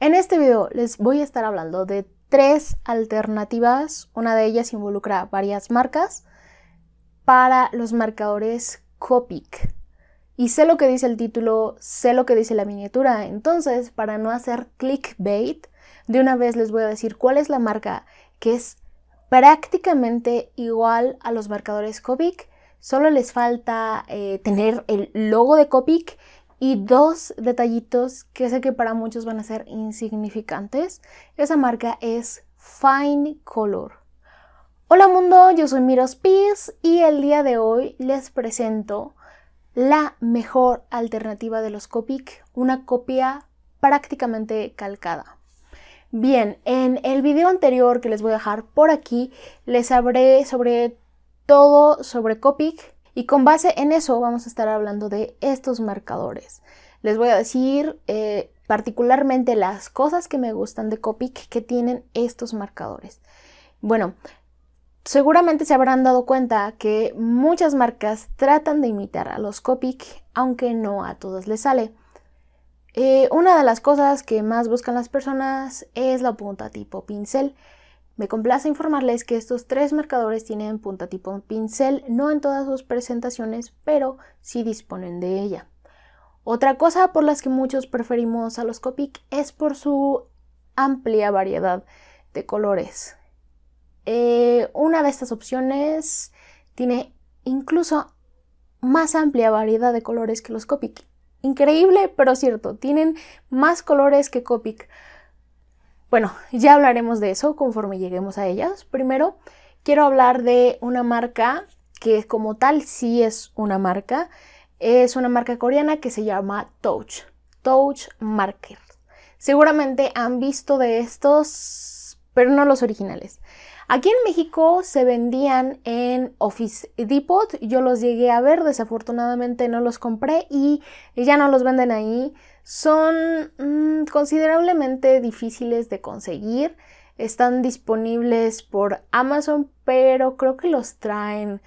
En este video les voy a estar hablando de tres alternativas, una de ellas involucra varias marcas, para los marcadores Copic. Y sé lo que dice el título, sé lo que dice la miniatura, entonces para no hacer clickbait, de una vez les voy a decir cuál es la marca que es prácticamente igual a los marcadores Copic, solo les falta eh, tener el logo de Copic y dos detallitos que sé que para muchos van a ser insignificantes. Esa marca es Fine Color. Hola mundo, yo soy Miros Piz y el día de hoy les presento la mejor alternativa de los Copic, una copia prácticamente calcada. Bien, en el video anterior que les voy a dejar por aquí, les hablé sobre todo sobre Copic, y con base en eso vamos a estar hablando de estos marcadores. Les voy a decir eh, particularmente las cosas que me gustan de Copic que tienen estos marcadores. Bueno, seguramente se habrán dado cuenta que muchas marcas tratan de imitar a los Copic, aunque no a todas les sale. Eh, una de las cosas que más buscan las personas es la punta tipo pincel. Me complace informarles que estos tres marcadores tienen punta tipo pincel, no en todas sus presentaciones, pero sí disponen de ella. Otra cosa por las que muchos preferimos a los Copic es por su amplia variedad de colores. Eh, una de estas opciones tiene incluso más amplia variedad de colores que los Copic. Increíble, pero cierto, tienen más colores que Copic. Bueno, ya hablaremos de eso conforme lleguemos a ellas. Primero, quiero hablar de una marca que como tal sí es una marca. Es una marca coreana que se llama Touch. Touch Marker. Seguramente han visto de estos, pero no los originales. Aquí en México se vendían en Office Depot. Yo los llegué a ver, desafortunadamente no los compré y ya no los venden ahí son mm, considerablemente difíciles de conseguir. Están disponibles por Amazon, pero creo que los traen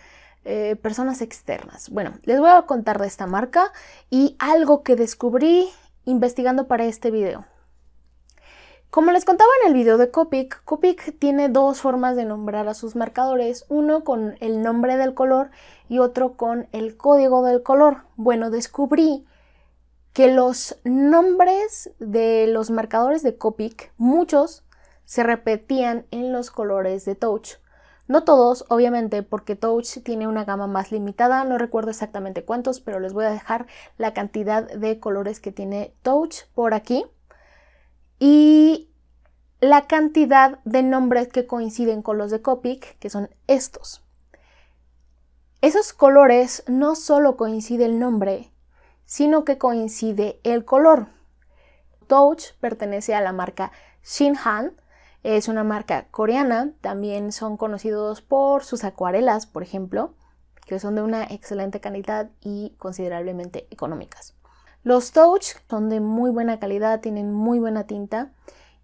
eh, personas externas. Bueno, les voy a contar de esta marca y algo que descubrí investigando para este video. Como les contaba en el video de Copic, Copic tiene dos formas de nombrar a sus marcadores, uno con el nombre del color y otro con el código del color. Bueno, descubrí que los nombres de los marcadores de Copic, muchos, se repetían en los colores de Touch. No todos, obviamente, porque Touch tiene una gama más limitada, no recuerdo exactamente cuántos, pero les voy a dejar la cantidad de colores que tiene Touch por aquí. Y la cantidad de nombres que coinciden con los de Copic, que son estos. Esos colores no solo coincide el nombre, sino que coincide el color. Touch pertenece a la marca Shinhan, es una marca coreana, también son conocidos por sus acuarelas, por ejemplo, que son de una excelente calidad y considerablemente económicas. Los Touch son de muy buena calidad, tienen muy buena tinta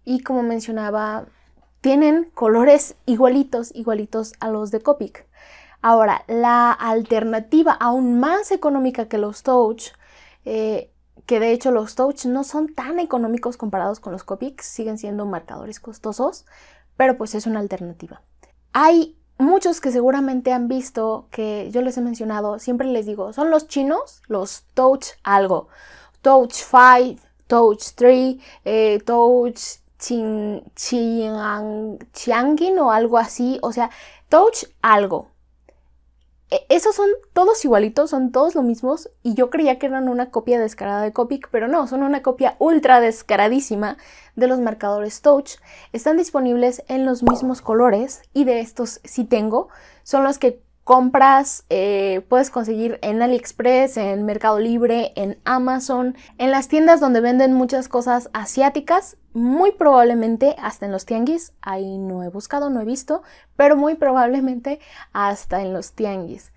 y como mencionaba, tienen colores igualitos, igualitos a los de Copic. Ahora, la alternativa aún más económica que los Touch eh, que de hecho los touch no son tan económicos comparados con los Copics, siguen siendo marcadores costosos, pero pues es una alternativa. Hay muchos que seguramente han visto que yo les he mencionado, siempre les digo, son los chinos, los touch algo, touch 5, touch 3, eh, touch Chiangin o algo así, o sea, touch algo. E, esos son todos igualitos, son todos lo mismos y yo creía que eran una copia descarada de Copic, pero no, son una copia ultra descaradísima de los marcadores Touch. Están disponibles en los mismos colores y de estos sí tengo, son los que compras eh, puedes conseguir en AliExpress, en Mercado Libre, en Amazon, en las tiendas donde venden muchas cosas asiáticas, muy probablemente hasta en los tianguis, ahí no he buscado, no he visto, pero muy probablemente hasta en los tianguis.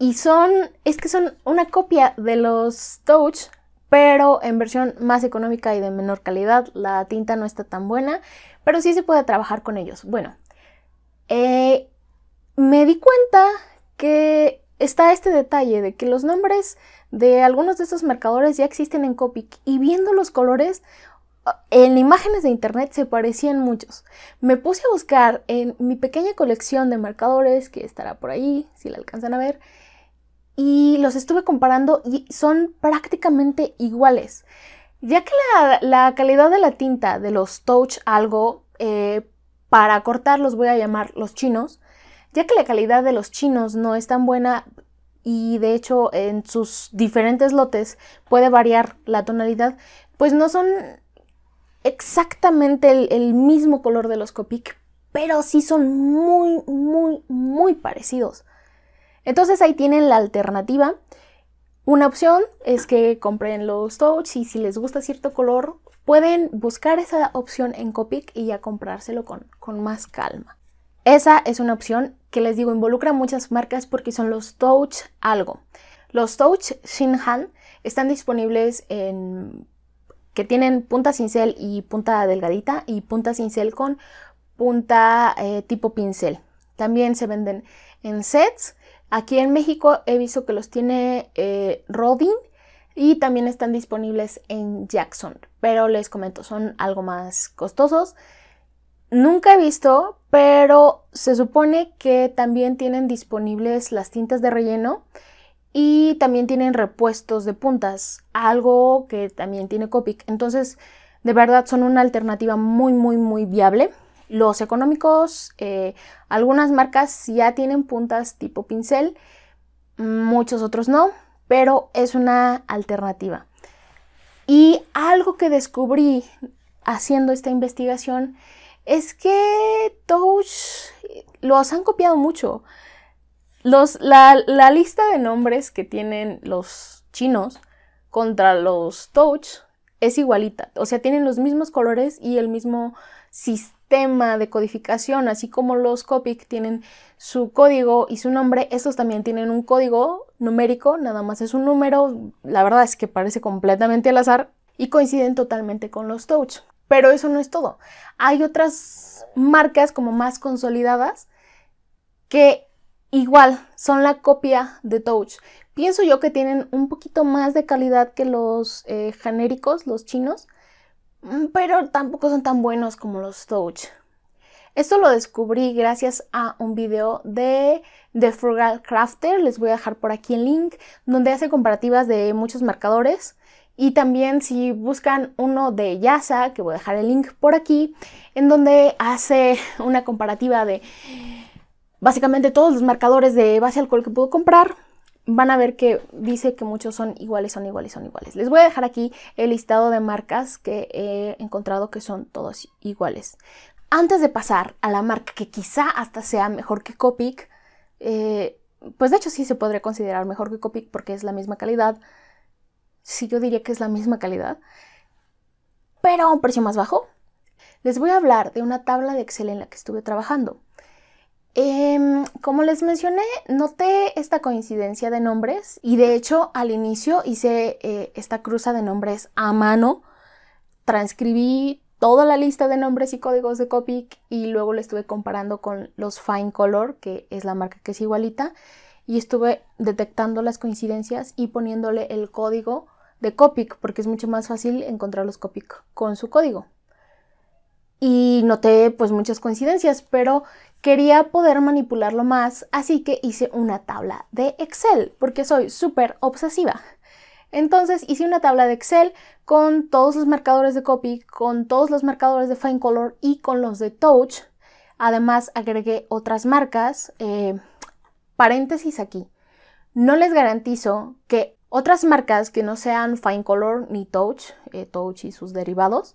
Y son, es que son una copia de los Touch, pero en versión más económica y de menor calidad, la tinta no está tan buena, pero sí se puede trabajar con ellos. Bueno, eh, me di cuenta que está este detalle de que los nombres de algunos de estos marcadores ya existen en Copic y viendo los colores ah, en imágenes de internet se parecían muchos. Me puse a buscar en mi pequeña colección de marcadores que estará por ahí, si la alcanzan a ver, y los estuve comparando y son prácticamente iguales. Ya que la, calidad de la tinta de los Touch algo, eh, para cortar los voy a llamar los chinos, ya que la calidad de los chinos no es tan buena y de hecho en sus diferentes lotes puede variar la tonalidad, pues no son exactamente el, mismo color de los Copic, pero sí son muy, muy, muy parecidos. Entonces ahí tienen la alternativa. Una opción es que compren los touch y si les gusta cierto color, pueden buscar esa opción en Copic y ya comprárselo con más calma. Esa es una opción que les digo involucra muchas marcas porque son los Touch algo. Los Touch Han están disponibles en que tienen punta cincel y punta delgadita y punta cincel con punta eh, tipo pincel. También se venden en sets. Aquí en México he visto que los tiene eh, Rodin y también están disponibles en Jackson. Pero les comento, son algo más costosos. Nunca he visto, pero se supone que también tienen disponibles las tintas de relleno y también tienen repuestos de puntas, algo que también tiene Copic. Entonces, de verdad son una alternativa muy, muy, muy viable. Los económicos, eh, algunas marcas ya tienen puntas tipo pincel, muchos otros no, pero es una alternativa. Y algo que descubrí haciendo esta investigación es que Touch los han copiado mucho. la, la, lista de nombres que tienen los chinos contra los Touch es igualita. O sea, tienen los mismos colores y el mismo sistema de codificación. Así como los Copic tienen su código y su nombre, estos también tienen un código numérico, nada más es un número. La verdad es que parece completamente al azar y coinciden totalmente con los Touch. Pero eso no es todo. Hay otras marcas como más consolidadas que igual son la copia de Touch. Pienso yo que tienen un poquito más de calidad que los eh, genéricos, los chinos, mm, pero tampoco son tan buenos como los Touch. Esto lo descubrí gracias a un video de The Frugal Crafter, les voy a dejar por aquí el link, donde hace comparativas de muchos marcadores y también si buscan uno de Yasa, que voy a dejar el link por aquí, en donde hace una comparativa de básicamente todos los marcadores de base alcohol que puedo comprar, van a ver que dice que muchos son iguales, son iguales, son iguales. Les voy a dejar aquí el listado de marcas que he encontrado que son todos iguales. Antes de pasar a la marca que quizá hasta sea mejor que Copic, eh, pues de hecho sí se podría considerar mejor que Copic porque es la misma calidad, sí yo diría que es la misma calidad, pero a un precio más bajo. Les voy a hablar de una tabla de Excel en la que estuve trabajando. Em, como les mencioné, noté esta coincidencia de nombres y de hecho al inicio hice eh, esta cruza de nombres a mano, transcribí toda la lista de nombres y códigos de Copic y luego le estuve comparando con los Fine Color, que es la marca que es igualita, y estuve detectando las coincidencias y poniéndole el código de Copic, porque es mucho más fácil encontrar los Copic con su código. Y noté pues muchas coincidencias, pero quería poder manipularlo más, así que hice una tabla de Excel, porque soy súper obsesiva. Entonces hice una tabla de Excel con todos los marcadores de Copic con todos los marcadores de fine color y con los de touch. Además agregué otras marcas. Eh, paréntesis aquí. No les garantizo que otras marcas que no sean Fine Color ni Touch, eh, Touch y sus derivados,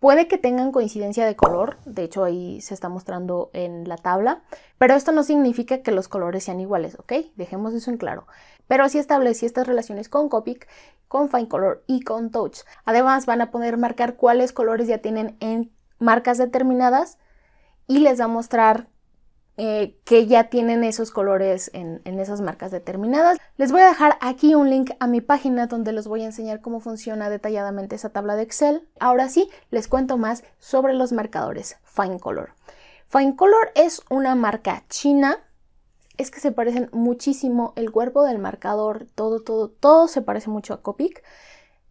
puede que tengan coincidencia de color, de hecho ahí se está mostrando en la tabla, pero esto no significa que los colores sean iguales, ¿ok? Dejemos eso en claro. Pero sí establecí estas relaciones con Copic, con Fine Color y con Touch. Además van a poder marcar cuáles colores ya tienen en marcas determinadas y les va a mostrar eh, que ya tienen esos colores en, esas marcas determinadas. Les voy a dejar aquí un link a mi página donde les voy a enseñar cómo funciona detalladamente esa tabla de Excel. Ahora sí, les cuento más sobre los marcadores Fine Color. Fine Color es una marca china. Es que se parecen muchísimo el cuerpo del marcador, todo, todo, todo se parece mucho a Copic.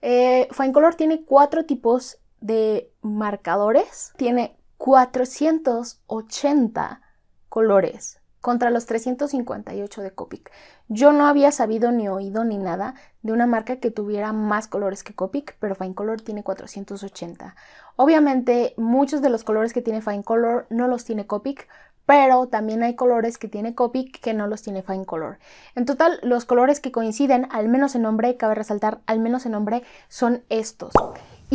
Eh, Fine Color tiene cuatro tipos de marcadores. Tiene 480 colores contra los 358 de Copic. Yo no había sabido ni oído ni nada de una marca que tuviera más colores que Copic, pero Fine Color tiene 480. Obviamente, muchos de los colores que tiene Fine Color no los tiene Copic, pero también hay colores que tiene Copic que no los tiene Fine Color. En total, los colores que coinciden, al menos en nombre, cabe resaltar, al menos en nombre, son estos.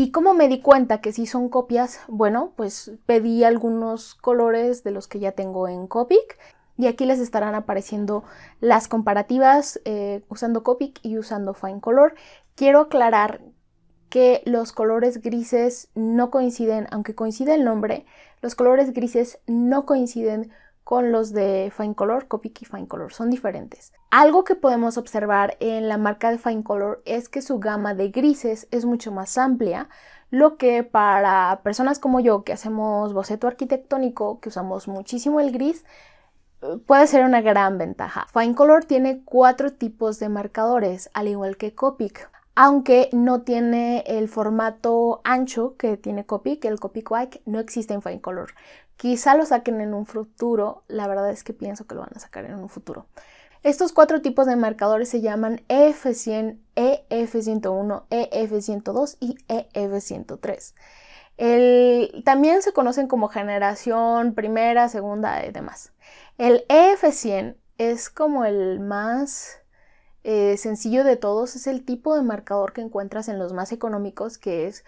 ¿Y cómo me di cuenta que sí son copias? Bueno, pues pedí algunos colores de los que ya tengo en Copic y aquí les estarán apareciendo las comparativas eh, usando Copic y usando Fine Color. Quiero aclarar que los colores grises no coinciden, aunque coincide el nombre, los colores grises no coinciden con los de Fine Color, Copic y Fine Color, son diferentes. Algo que podemos observar en la marca de Fine Color es que su gama de grises es mucho más amplia, lo que para personas como yo que hacemos boceto arquitectónico, que usamos muchísimo el gris, eh, puede ser una gran ventaja. Fine Color tiene cuatro tipos de marcadores, al igual que Copic. Aunque no tiene el formato ancho que tiene Copic, el Copic White no existe en Fine Color. Quizá lo saquen en un futuro, la verdad es que pienso que lo van a sacar en un futuro. Estos cuatro tipos de marcadores se llaman EF100, EF101, EF102 y EF103. también se conocen como generación primera, segunda y demás. El EF100 es como el más eh, sencillo de todos, es el tipo de marcador que encuentras en los más económicos, que es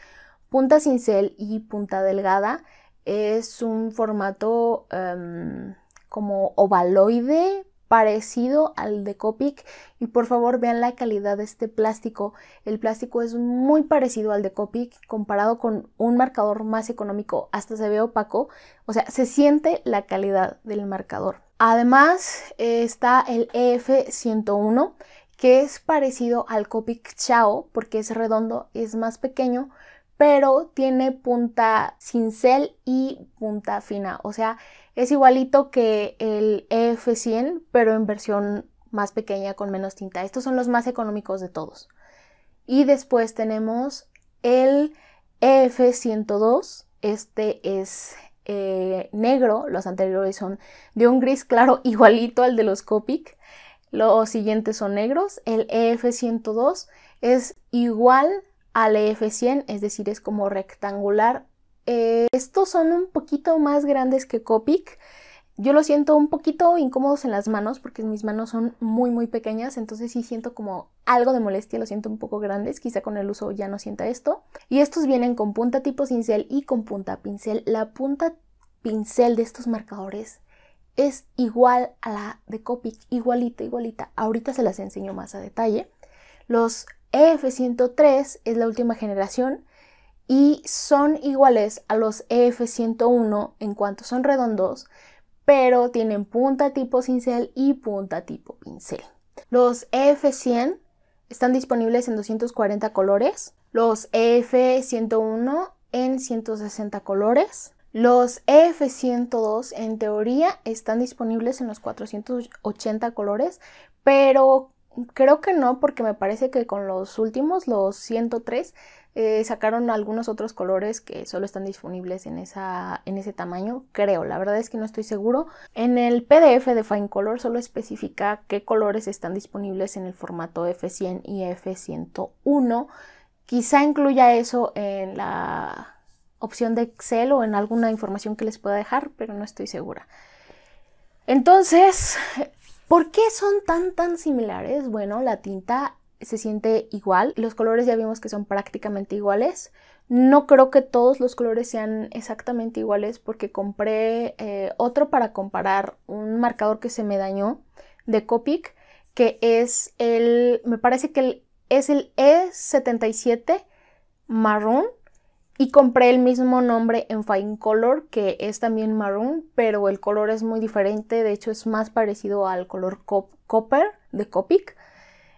punta cincel y punta delgada es un formato em, como ovaloide parecido al de Copic y por favor vean la calidad de este plástico. El plástico es muy parecido al de Copic comparado con un marcador más económico, hasta se ve opaco, o sea, se siente la calidad del marcador. Además está el EF101 que es parecido al Copic Chao porque es redondo, es más pequeño, pero tiene punta cincel y punta fina. O sea, es igualito que el EF100, pero en versión más pequeña con menos tinta. Estos son los más económicos de todos. Y después tenemos el EF102. Este es eh, negro, los anteriores son de un gris claro igualito al de los Copic. Los siguientes son negros. El EF102 es igual al f 100 es decir, es como rectangular. Eh, estos son un poquito más grandes que Copic. Yo lo siento un poquito incómodos en las manos porque mis manos son muy muy pequeñas, entonces sí siento como algo de molestia, lo siento un poco grandes, quizá con el uso ya no sienta esto. Y estos vienen con punta tipo cincel y con punta pincel. La punta pincel de estos marcadores es igual a la de Copic, igualita, igualita. Ahorita se las enseño más a detalle. Los EF103 es la última generación y son iguales a los e f 101 en cuanto son redondos, pero tienen punta tipo cincel y punta tipo pincel. Los EF100 están disponibles en 240 colores, los EF101 en 160 colores, los EF102 en teoría están disponibles en los 480 colores, pero Creo que no, porque me parece que con los últimos, los 103, eh, sacaron algunos otros colores que solo están disponibles en, esa, en ese tamaño, creo. La verdad es que no estoy seguro. En el PDF de Fine Color solo especifica qué colores están disponibles en el formato F100 y F101. Quizá incluya eso en la opción de Excel o en alguna información que les pueda dejar, pero no estoy segura. Entonces, ¿Por qué son tan tan similares? Bueno, la tinta se siente igual, los colores ya vimos que son prácticamente iguales. No creo que todos los colores sean exactamente iguales porque compré eh, otro para comparar un marcador que se me dañó de Copic que es el, me parece que es el E77 marrón y compré el mismo nombre en Fine Color, que es también marrón, pero el color es muy diferente. De hecho, es más parecido al color copper de Copic.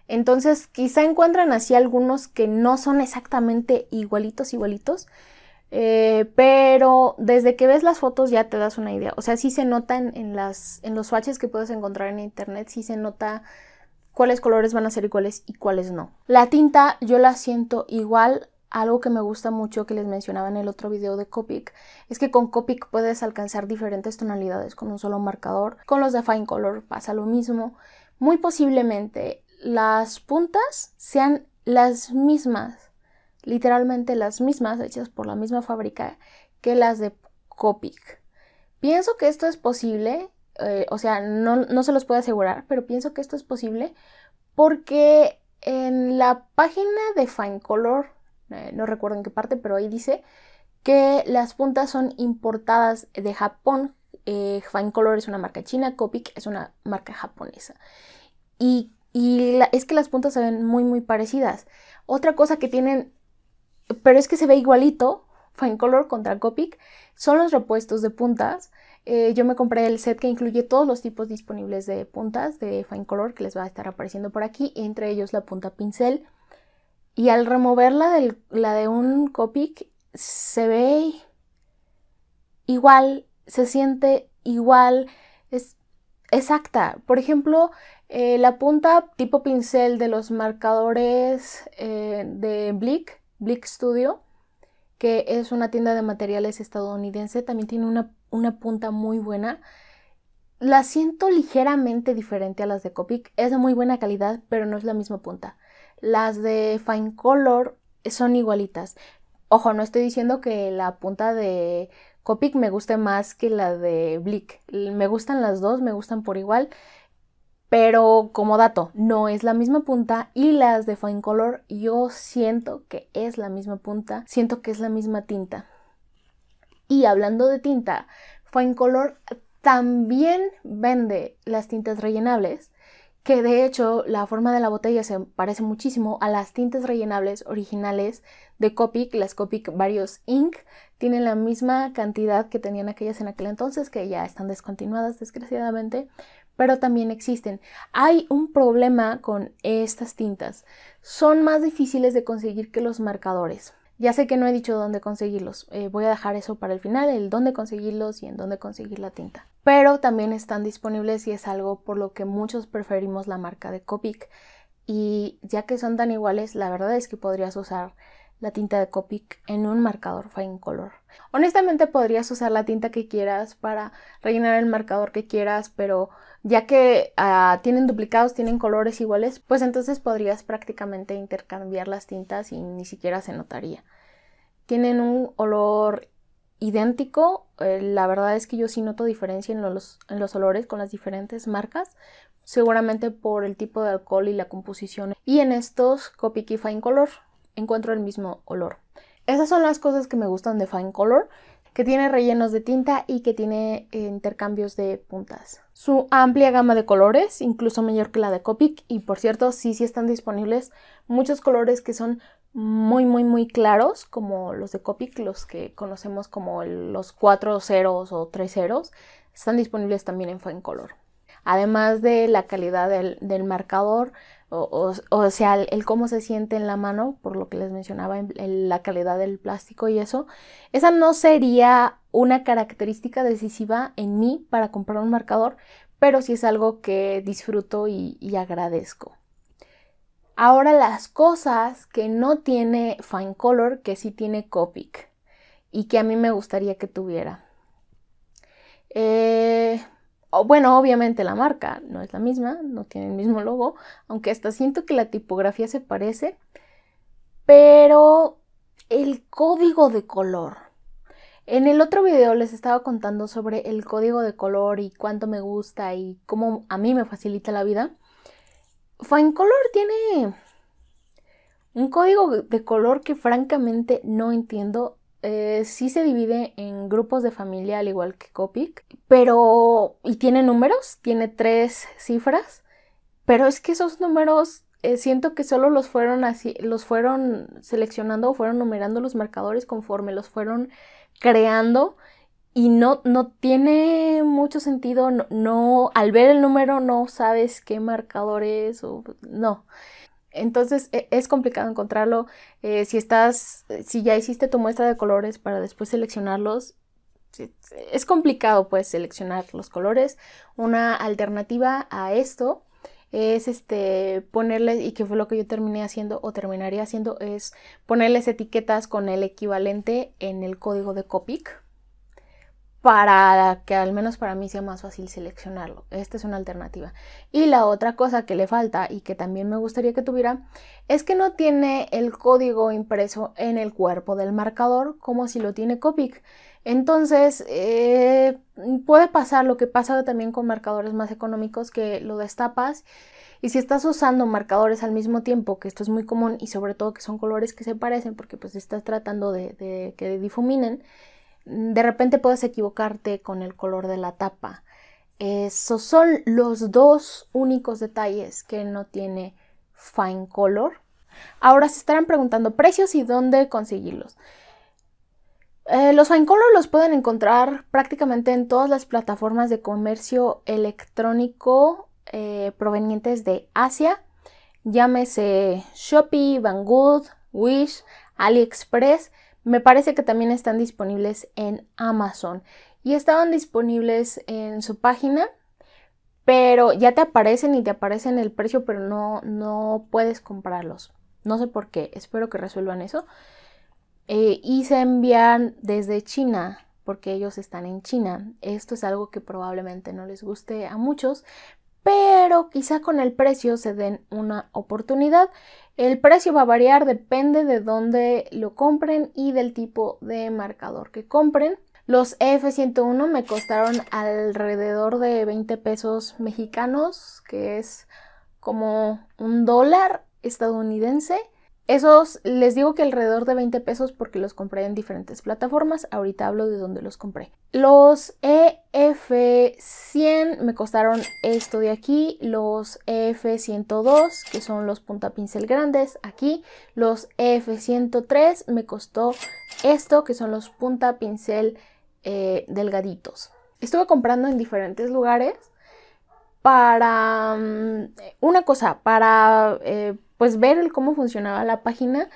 Entonces, quizá encuentran así algunos que no son exactamente igualitos, igualitos. Eh, pero desde que ves las fotos ya te das una idea. O sea, sí se nota en, las, en los swatches que puedes encontrar en internet, sí se nota cuáles colores van a ser iguales y cuáles no. La tinta yo la siento igual algo que me gusta mucho que les mencionaba en el otro video de Copic es que con Copic puedes alcanzar diferentes tonalidades con un solo marcador. Con los de Fine Color pasa lo mismo. Muy posiblemente las puntas sean las mismas, literalmente las mismas, hechas por la misma fábrica que las de Copic. Pienso que esto es posible, eh, o sea, no, no se los puedo asegurar, pero pienso que esto es posible porque en la página de Fine Color eh, no recuerdo en qué parte, pero ahí dice que las puntas son importadas de Japón. Eh, Fine Color es una marca china, Copic es una marca japonesa. Y, es que las puntas se ven muy, muy parecidas. Otra cosa que tienen, pero es que se ve igualito, Fine Color contra Copic, son los repuestos de puntas. Eh, yo me compré el set que incluye todos los tipos disponibles de puntas de Fine Color que les va a estar apareciendo por aquí, entre ellos la punta pincel, y al removerla de la de un Copic, se ve igual, se siente igual, es exacta. Por ejemplo, eh, la punta tipo pincel de los marcadores eh, de Blick, Blick Studio, que es una tienda de materiales estadounidense, también tiene una, una punta muy buena. La siento ligeramente diferente a las de Copic. Es de muy buena calidad, pero no es la misma punta. Las de Fine Color son igualitas. Ojo, no estoy diciendo que la punta de Copic me guste más que la de Blick. Me gustan las dos, me gustan por igual. Pero como dato, no es la misma punta y las de Fine Color yo siento que es la misma punta, siento que es la misma tinta. Y hablando de tinta, Fine Color también vende las tintas rellenables, que de hecho la forma de la botella se parece muchísimo a las tintas rellenables originales de Copic, las Copic Varios Inc. Tienen la misma cantidad que tenían aquellas en aquel entonces, que ya están descontinuadas desgraciadamente, pero también existen. Hay un problema con estas tintas. Son más difíciles de conseguir que los marcadores. Ya sé que no he dicho dónde conseguirlos, eh, voy a dejar eso para el final, el dónde conseguirlos y en dónde conseguir la tinta. Pero también están disponibles y es algo por lo que muchos preferimos la marca de Copic. Y ya que son tan iguales, la verdad es que podrías usar la tinta de Copic en un marcador fine color. Honestamente podrías usar la tinta que quieras para rellenar el marcador que quieras, pero ya que ah, tienen duplicados, tienen colores iguales, pues entonces podrías prácticamente intercambiar las tintas y ni siquiera se notaría. Tienen un olor idéntico, eh, la verdad es que yo sí noto diferencia en los, en los olores con las diferentes marcas, seguramente por el tipo de alcohol y la composición. Y en estos Copy Key Fine Color encuentro el mismo olor. Esas son las cosas que me gustan de Fine Color que tiene rellenos de tinta y que tiene eh, intercambios de puntas. Su amplia gama de colores, incluso mayor que la de Copic, y por cierto, sí, sí están disponibles muchos colores que son muy, muy, muy claros, como los de Copic, los que conocemos como los 4 ceros o 3 ceros, están disponibles también en Fine Color. Además de la calidad del, del marcador, o, sea, el, cómo se siente en la mano, por lo que les mencionaba, la calidad del plástico y eso, esa no sería una característica decisiva en mí para comprar un marcador, pero sí es algo que disfruto y, y agradezco. Ahora las cosas que no tiene Fine Color, que sí tiene Copic y que a mí me gustaría que tuviera. Eh, bueno, obviamente la marca no es la misma, no tiene el mismo logo, aunque hasta siento que la tipografía se parece, pero el código de color. En el otro video les estaba contando sobre el código de color y cuánto me gusta y cómo a mí me facilita la vida. Fine Color tiene un código de color que francamente no entiendo eh, sí se divide en grupos de familia al igual que Copic, pero... y tiene números, tiene tres cifras, pero es que esos números eh, siento que solo los fueron así, los fueron seleccionando o fueron numerando los marcadores conforme los fueron creando y no, no tiene mucho sentido, no, al ver el número no sabes qué marcador es o no. Entonces e, es complicado encontrarlo. Eh, si estás, eh, si ya hiciste tu muestra de colores para después seleccionarlos, es complicado pues seleccionar los colores. Una alternativa a esto es este ponerles, y que fue lo que yo terminé haciendo o terminaría haciendo, es ponerles etiquetas con el equivalente en el código de Copic para que al menos para mí sea más fácil seleccionarlo. Esta es una alternativa. Y la otra cosa que le falta y que también me gustaría que tuviera es que no tiene el código impreso en el cuerpo del marcador como si lo tiene Copic. Entonces eh, puede pasar lo que pasa también con marcadores más económicos que lo destapas y si estás usando marcadores al mismo tiempo, que esto es muy común y sobre todo que son colores que se parecen porque pues estás tratando de, de que difuminen, de repente puedes equivocarte con el color de la tapa. Esos son los dos únicos detalles que no tiene Fine Color. Ahora se estarán preguntando precios y dónde conseguirlos. Eh, los Fine Color los pueden encontrar prácticamente en todas las plataformas de comercio electrónico eh, provenientes de Asia. Llámese Shopee, Banggood, Wish, AliExpress me parece que también están disponibles en Amazon y estaban disponibles en su página, pero ya te aparecen y te aparecen el precio, pero no, no puedes comprarlos. No sé por qué, espero que resuelvan eso. Eh, y se envían desde China, porque ellos están en China. Esto es algo que probablemente no les guste a muchos, pero quizá con el precio se den una oportunidad. El precio va a variar, depende de dónde lo compren y del tipo de marcador que compren. Los F101 me costaron alrededor de 20 pesos mexicanos, que es como un dólar estadounidense. Esos les digo que alrededor de 20 pesos porque los compré en diferentes plataformas. Ahorita hablo de dónde los compré. Los EF100 me costaron esto de aquí. Los EF102, que son los pincel grandes, aquí. Los EF103 me costó esto, que son los punta pincel eh, delgaditos. Estuve comprando en diferentes lugares para mm, una cosa, para... Eh, pues ver el cómo funcionaba la página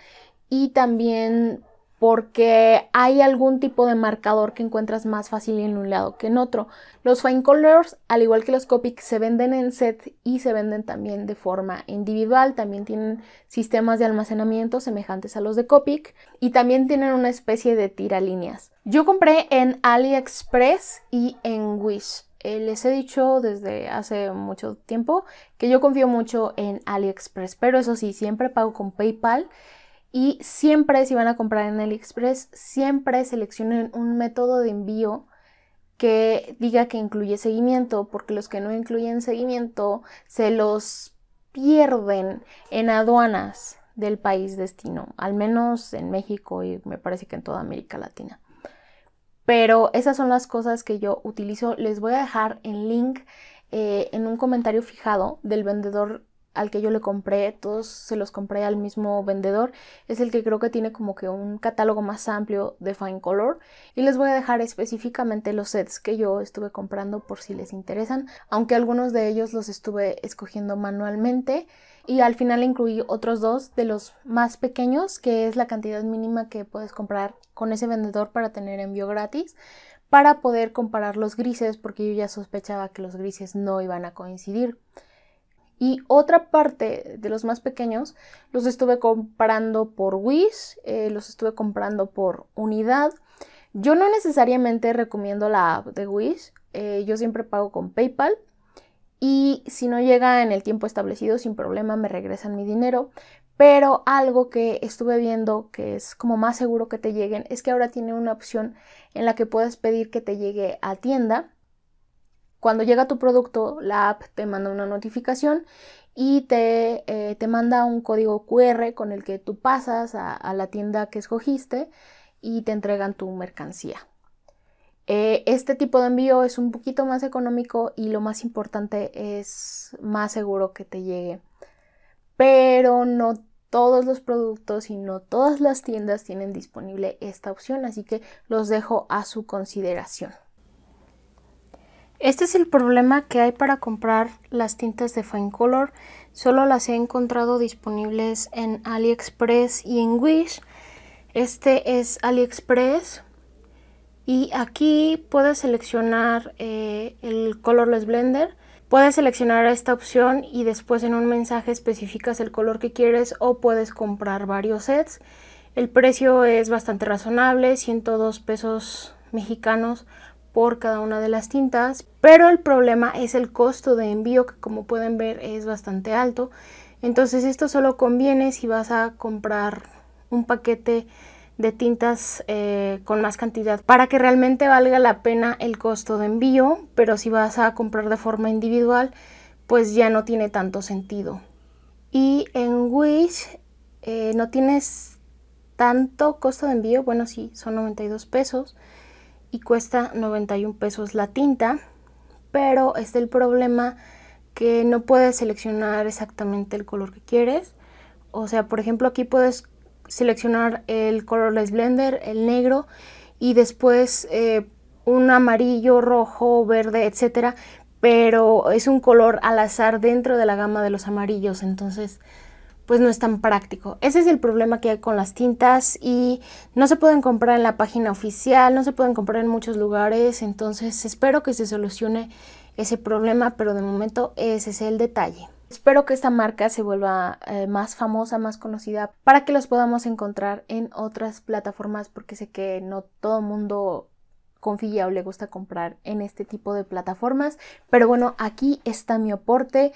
y también porque hay algún tipo de marcador que encuentras más fácil en un lado que en otro. Los fine colors, al igual que los Copic, se venden en set y se venden también de forma individual. También tienen sistemas de almacenamiento semejantes a los de Copic y también tienen una especie de tiralíneas. Yo compré en AliExpress y en Wish. Eh, les he dicho desde hace mucho tiempo que yo confío mucho en AliExpress, pero eso sí, siempre pago con PayPal y siempre si van a comprar en AliExpress, siempre seleccionen un método de envío que diga que incluye seguimiento, porque los que no incluyen seguimiento se los pierden en aduanas del país destino, al menos en México y me parece que en toda América Latina. Pero esas son las cosas que yo utilizo. Les voy a dejar el link eh, en un comentario fijado del vendedor al que yo le compré, todos se los compré al mismo vendedor, es el que creo que tiene como que un catálogo más amplio de Fine Color y les voy a dejar específicamente los sets que yo estuve comprando por si les interesan, aunque algunos de ellos los estuve escogiendo manualmente y al final incluí otros dos de los más pequeños, que es la cantidad mínima que puedes comprar con ese vendedor para tener envío gratis para poder comparar los grises porque yo ya sospechaba que los grises no iban a coincidir. Y otra parte de los más pequeños los estuve comprando por Wish, eh, los estuve comprando por unidad. Yo no necesariamente recomiendo la app de Wish, eh, yo siempre pago con PayPal y si no llega en el tiempo establecido sin problema me regresan mi dinero. Pero algo que estuve viendo que es como más seguro que te lleguen es que ahora tiene una opción en la que puedes pedir que te llegue a tienda cuando llega tu producto, la app te manda una notificación y te, eh, manda un código QR con el que tú pasas a, la tienda que escogiste y te entregan tu mercancía. Eh, este tipo de envío es un poquito más económico y lo más importante es más seguro que te llegue. Pero no todos los productos y no todas las tiendas tienen disponible esta opción, así que los dejo a su consideración. Este es el problema que hay para comprar las tintas de Fine Color. Solo las he encontrado disponibles en AliExpress y en Wish. Este es AliExpress. Y aquí puedes seleccionar eh, el Colorless Blender. Puedes seleccionar esta opción y después en un mensaje especificas el color que quieres o puedes comprar varios sets. El precio es bastante razonable, 102 pesos mexicanos por cada una de las tintas, pero el problema es el costo de envío que como pueden ver es bastante alto. Entonces esto solo conviene si vas a comprar un paquete de tintas eh, con más cantidad para que realmente valga la pena el costo de envío, pero si vas a comprar de forma individual pues ya no tiene tanto sentido. Y en Wish eh, no tienes tanto costo de envío, bueno sí, son 92 pesos, y cuesta 91 pesos la tinta, pero es el problema que no puedes seleccionar exactamente el color que quieres. O sea, por ejemplo, aquí puedes seleccionar el colorless blender, el negro y después eh, un amarillo, rojo, verde, etcétera, pero es un color al azar dentro de la gama de los amarillos, entonces pues no es tan práctico. Ese es el problema que hay con las tintas y no se pueden comprar en la página oficial, no se pueden comprar en muchos lugares, entonces espero que se solucione ese problema, pero de momento ese es el detalle. Espero que esta marca se vuelva eh, más famosa, más conocida, para que los podamos encontrar en otras plataformas, porque sé que no todo mundo confía o le gusta comprar en este tipo de plataformas. Pero bueno, aquí está mi aporte.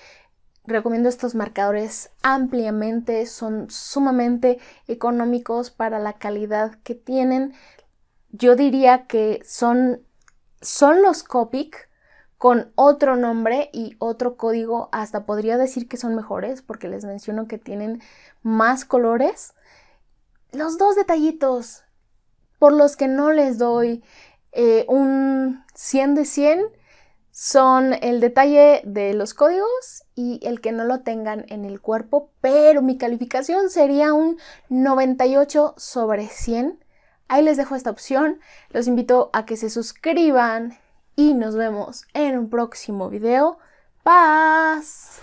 Recomiendo estos marcadores ampliamente, son sumamente económicos para la calidad que tienen. Yo diría que son, son los Copic con otro nombre y otro código, hasta podría decir que son mejores porque les menciono que tienen más colores. Los dos detallitos por los que no les doy eh, un 100 de 100 son el detalle de los códigos y el que no lo tengan en el cuerpo, pero mi calificación sería un 98 sobre 100. Ahí les dejo esta opción, los invito a que se suscriban y nos vemos en un próximo video. Paz.